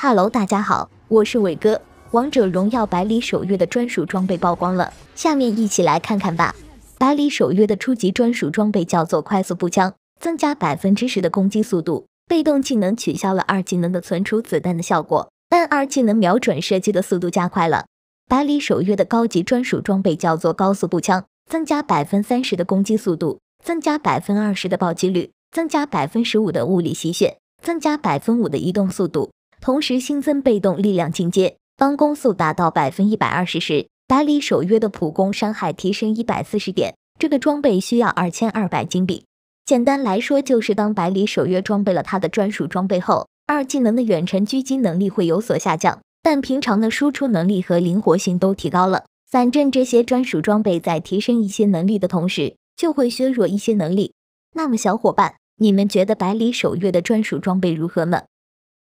哈喽，大家好，我是伟哥。王者荣耀百里守约的专属装备曝光了，下面一起来看看吧。百里守约的初级专属装备叫做快速步枪，增加百分之十的攻击速度，被动技能取消了二技能的存储子弹的效果，但二技能瞄准射击的速度加快了。百里守约的高级专属装备叫做高速步枪，增加百分三十的攻击速度，增加百分二十的暴击率，增加百分十五的物理吸血，增加百分五的移动速度。同时新增被动力量进阶，当攻速达到百分一百二十时，百里守约的普攻伤害提升一百四十点。这个装备需要二千二百金币。简单来说，就是当百里守约装备了他的专属装备后，二技能的远程狙击能力会有所下降，但平常的输出能力和灵活性都提高了。反正这些专属装备在提升一些能力的同时，就会削弱一些能力。那么，小伙伴，你们觉得百里守约的专属装备如何呢？